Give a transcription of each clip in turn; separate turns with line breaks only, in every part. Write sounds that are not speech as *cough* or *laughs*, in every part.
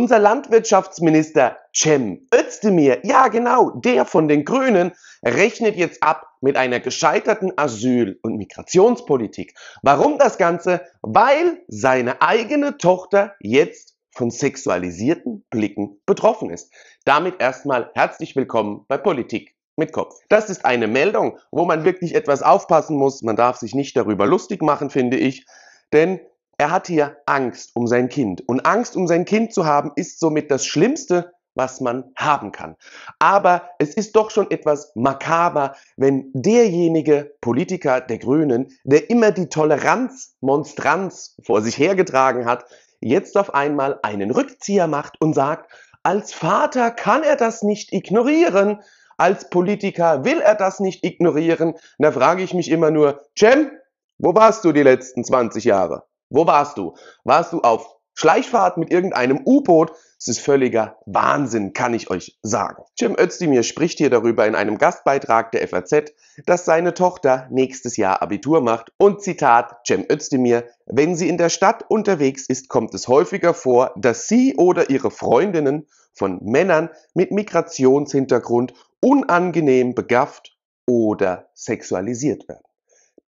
Unser Landwirtschaftsminister Cem Özdemir, ja genau, der von den Grünen, rechnet jetzt ab mit einer gescheiterten Asyl- und Migrationspolitik. Warum das Ganze? Weil seine eigene Tochter jetzt von sexualisierten Blicken betroffen ist. Damit erstmal herzlich willkommen bei Politik mit Kopf. Das ist eine Meldung, wo man wirklich etwas aufpassen muss. Man darf sich nicht darüber lustig machen, finde ich. Denn er hat hier Angst um sein Kind. Und Angst um sein Kind zu haben, ist somit das Schlimmste, was man haben kann. Aber es ist doch schon etwas makaber, wenn derjenige Politiker der Grünen, der immer die Toleranz-Monstranz vor sich hergetragen hat, jetzt auf einmal einen Rückzieher macht und sagt, als Vater kann er das nicht ignorieren, als Politiker will er das nicht ignorieren. Da frage ich mich immer nur, Cem, wo warst du die letzten 20 Jahre? Wo warst du? Warst du auf Schleichfahrt mit irgendeinem U-Boot? Es ist völliger Wahnsinn, kann ich euch sagen. Cem Özdemir spricht hier darüber in einem Gastbeitrag der FAZ, dass seine Tochter nächstes Jahr Abitur macht und Zitat Cem Özdemir, wenn sie in der Stadt unterwegs ist, kommt es häufiger vor, dass sie oder ihre Freundinnen von Männern mit Migrationshintergrund unangenehm begafft oder sexualisiert werden.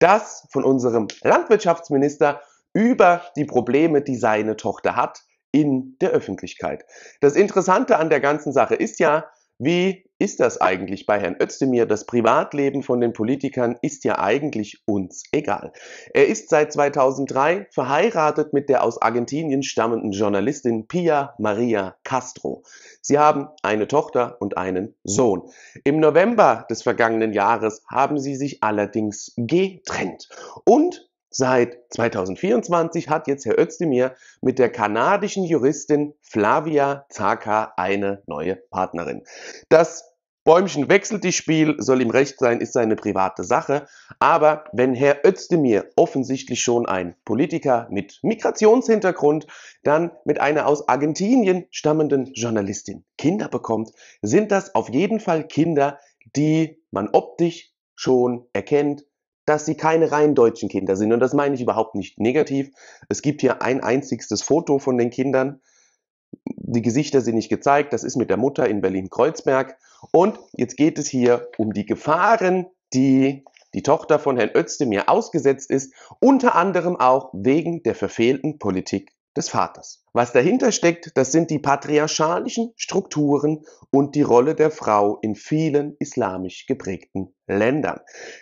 Das von unserem Landwirtschaftsminister über die Probleme, die seine Tochter hat in der Öffentlichkeit. Das Interessante an der ganzen Sache ist ja, wie ist das eigentlich bei Herrn Özdemir? Das Privatleben von den Politikern ist ja eigentlich uns egal. Er ist seit 2003 verheiratet mit der aus Argentinien stammenden Journalistin Pia Maria Castro. Sie haben eine Tochter und einen Sohn. Im November des vergangenen Jahres haben sie sich allerdings getrennt. Und Seit 2024 hat jetzt Herr Özdemir mit der kanadischen Juristin Flavia Zaka eine neue Partnerin. Das Bäumchen wechselt die Spiel, soll ihm recht sein, ist seine private Sache. Aber wenn Herr Özdemir offensichtlich schon ein Politiker mit Migrationshintergrund, dann mit einer aus Argentinien stammenden Journalistin Kinder bekommt, sind das auf jeden Fall Kinder, die man optisch schon erkennt, dass sie keine rein deutschen Kinder sind. Und das meine ich überhaupt nicht negativ. Es gibt hier ein einziges Foto von den Kindern. Die Gesichter sind nicht gezeigt. Das ist mit der Mutter in Berlin-Kreuzberg. Und jetzt geht es hier um die Gefahren, die die Tochter von Herrn Özdemir ausgesetzt ist, unter anderem auch wegen der verfehlten Politik des Vaters. Was dahinter steckt, das sind die patriarchalischen Strukturen und die Rolle der Frau in vielen islamisch geprägten Ländern.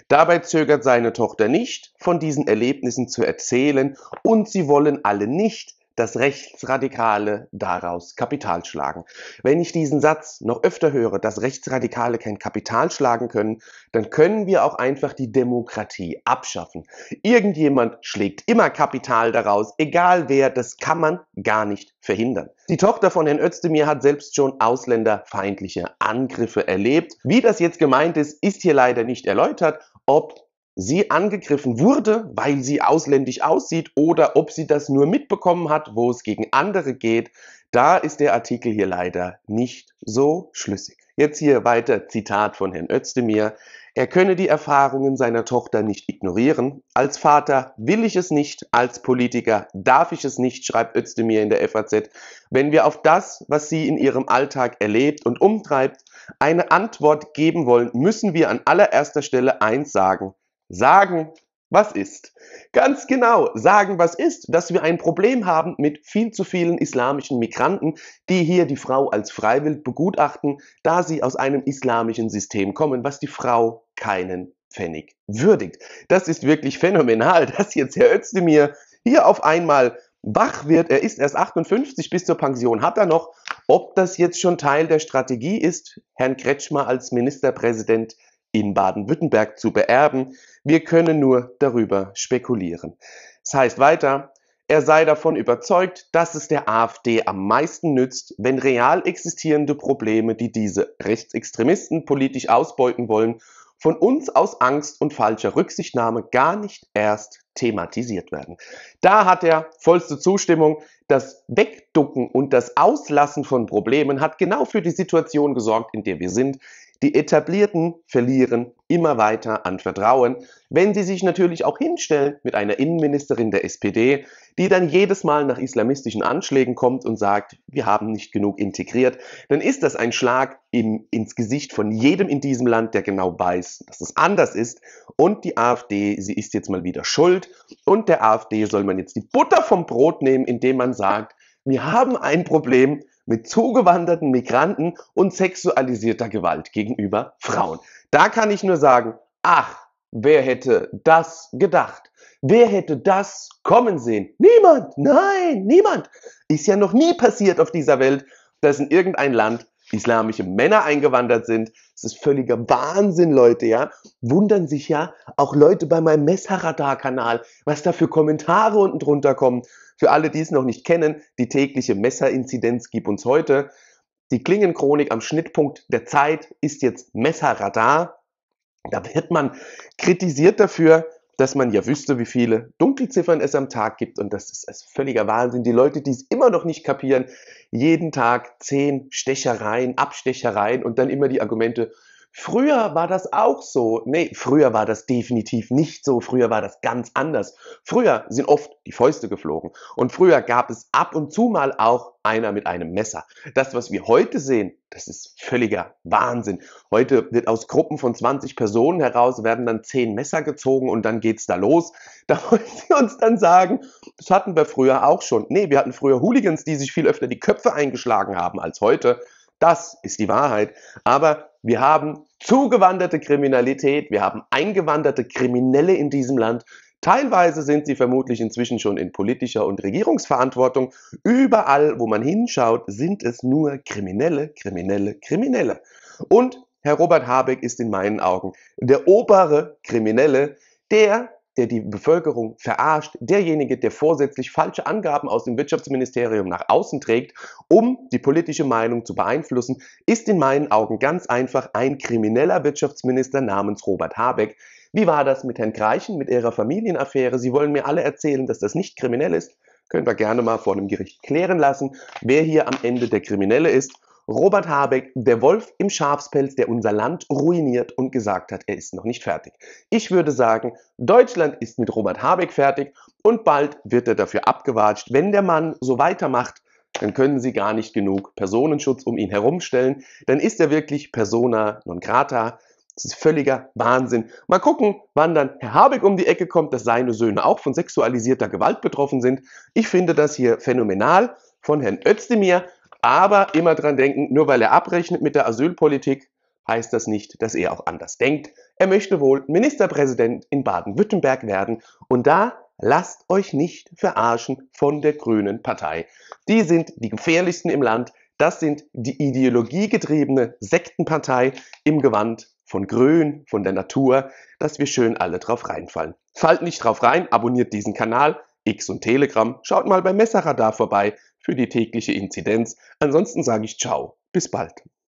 Dabei zögert seine Tochter nicht, von diesen Erlebnissen zu erzählen und sie wollen alle nicht, dass Rechtsradikale daraus Kapital schlagen. Wenn ich diesen Satz noch öfter höre, dass Rechtsradikale kein Kapital schlagen können, dann können wir auch einfach die Demokratie abschaffen. Irgendjemand schlägt immer Kapital daraus, egal wer, das kann man gar nicht verhindern. Die Tochter von Herrn Özdemir hat selbst schon ausländerfeindliche Angriffe erlebt. Wie das jetzt gemeint ist, ist hier leider nicht erläutert. Ob sie angegriffen wurde, weil sie ausländisch aussieht oder ob sie das nur mitbekommen hat, wo es gegen andere geht. Da ist der Artikel hier leider nicht so schlüssig. Jetzt hier weiter Zitat von Herrn Özdemir. Er könne die Erfahrungen seiner Tochter nicht ignorieren. Als Vater will ich es nicht, als Politiker darf ich es nicht, schreibt Özdemir in der FAZ. Wenn wir auf das, was sie in ihrem Alltag erlebt und umtreibt, eine Antwort geben wollen, müssen wir an allererster Stelle eins sagen. Sagen, was ist? Ganz genau, sagen, was ist, dass wir ein Problem haben mit viel zu vielen islamischen Migranten, die hier die Frau als freiwillig begutachten, da sie aus einem islamischen System kommen, was die Frau keinen Pfennig würdigt. Das ist wirklich phänomenal, *laughs* dass jetzt Herr Özdemir hier auf einmal wach wird. Er ist erst 58, bis zur Pension hat er noch. Ob das jetzt schon Teil der Strategie ist, Herrn Kretschmer als Ministerpräsident in Baden-Württemberg zu beerben. Wir können nur darüber spekulieren. Es das heißt weiter, er sei davon überzeugt, dass es der AfD am meisten nützt, wenn real existierende Probleme, die diese Rechtsextremisten politisch ausbeuten wollen, von uns aus Angst und falscher Rücksichtnahme gar nicht erst thematisiert werden. Da hat er vollste Zustimmung. Das Wegducken und das Auslassen von Problemen hat genau für die Situation gesorgt, in der wir sind. Die etablierten verlieren immer weiter an Vertrauen, wenn sie sich natürlich auch hinstellen mit einer Innenministerin der SPD, die dann jedes Mal nach islamistischen Anschlägen kommt und sagt, wir haben nicht genug integriert, dann ist das ein Schlag in, ins Gesicht von jedem in diesem Land, der genau weiß, dass es anders ist. Und die AfD, sie ist jetzt mal wieder schuld. Und der AfD soll man jetzt die Butter vom Brot nehmen, indem man sagt, wir haben ein Problem mit zugewanderten Migranten und sexualisierter Gewalt gegenüber Frauen. Da kann ich nur sagen, ach, wer hätte das gedacht? Wer hätte das kommen sehen? Niemand, nein, niemand. Ist ja noch nie passiert auf dieser Welt, dass in irgendein Land islamische Männer eingewandert sind. Das ist völliger Wahnsinn, Leute, ja. Wundern sich ja auch Leute bei meinem messerradar kanal was da für Kommentare unten drunter kommen. Für alle, die es noch nicht kennen, die tägliche Messerinzidenz gibt uns heute. Die Klingenchronik am Schnittpunkt der Zeit ist jetzt Messerradar. Da wird man kritisiert dafür, dass man ja wüsste, wie viele Dunkelziffern es am Tag gibt. Und das ist, ist also völliger Wahnsinn. Die Leute, die es immer noch nicht kapieren, jeden Tag zehn Stechereien, Abstechereien und dann immer die Argumente, Früher war das auch so. Nee, früher war das definitiv nicht so. Früher war das ganz anders. Früher sind oft die Fäuste geflogen. Und früher gab es ab und zu mal auch einer mit einem Messer. Das, was wir heute sehen, das ist völliger Wahnsinn. Heute wird aus Gruppen von 20 Personen heraus, werden dann 10 Messer gezogen und dann geht's da los. *laughs* Da wollen sie uns dann sagen, das hatten wir früher auch schon. Nee, wir hatten früher Hooligans, die sich viel öfter die Köpfe eingeschlagen haben als heute. Das ist die Wahrheit. Aber wir haben zugewanderte Kriminalität, wir haben eingewanderte Kriminelle in diesem Land. Teilweise sind sie vermutlich inzwischen schon in politischer und Regierungsverantwortung. Überall, wo man hinschaut, sind es nur Kriminelle, Kriminelle, Kriminelle. Und Herr Robert Habeck ist in meinen Augen der obere Kriminelle, der der die Bevölkerung verarscht, derjenige, der vorsätzlich falsche Angaben aus dem Wirtschaftsministerium nach außen trägt, um die politische Meinung zu beeinflussen, ist in meinen Augen ganz einfach ein krimineller Wirtschaftsminister namens Robert Habeck. Wie war das mit Herrn Greichen, mit ihrer Familienaffäre? Sie wollen mir alle erzählen, dass das nicht kriminell ist. Können wir gerne mal vor einem Gericht klären lassen, wer hier am Ende der Kriminelle ist Robert Habeck, der Wolf im Schafspelz, der unser Land ruiniert und gesagt hat, er ist noch nicht fertig. Ich würde sagen, Deutschland ist mit Robert Habeck fertig und bald wird er dafür abgewatscht. Wenn der Mann so weitermacht, dann können sie gar nicht genug Personenschutz um ihn herumstellen. Dann ist er wirklich persona non grata. Das ist völliger Wahnsinn. Mal gucken, wann dann Herr Habeck um die Ecke kommt, dass seine Söhne auch von sexualisierter Gewalt betroffen sind. Ich finde das hier phänomenal von Herrn Özdemir. Aber immer dran denken, nur weil er abrechnet mit der Asylpolitik, heißt das nicht, dass er auch anders denkt. Er möchte wohl Ministerpräsident in Baden-Württemberg werden und da lasst euch nicht verarschen von der Grünen Partei. Die sind die gefährlichsten im Land. Das sind die ideologiegetriebene Sektenpartei im Gewand von Grün, von der Natur, dass wir schön alle drauf reinfallen. Fallt nicht drauf rein, abonniert diesen Kanal, X und Telegram, schaut mal bei Messerradar vorbei für die tägliche Inzidenz. Ansonsten sage ich ciao, bis bald.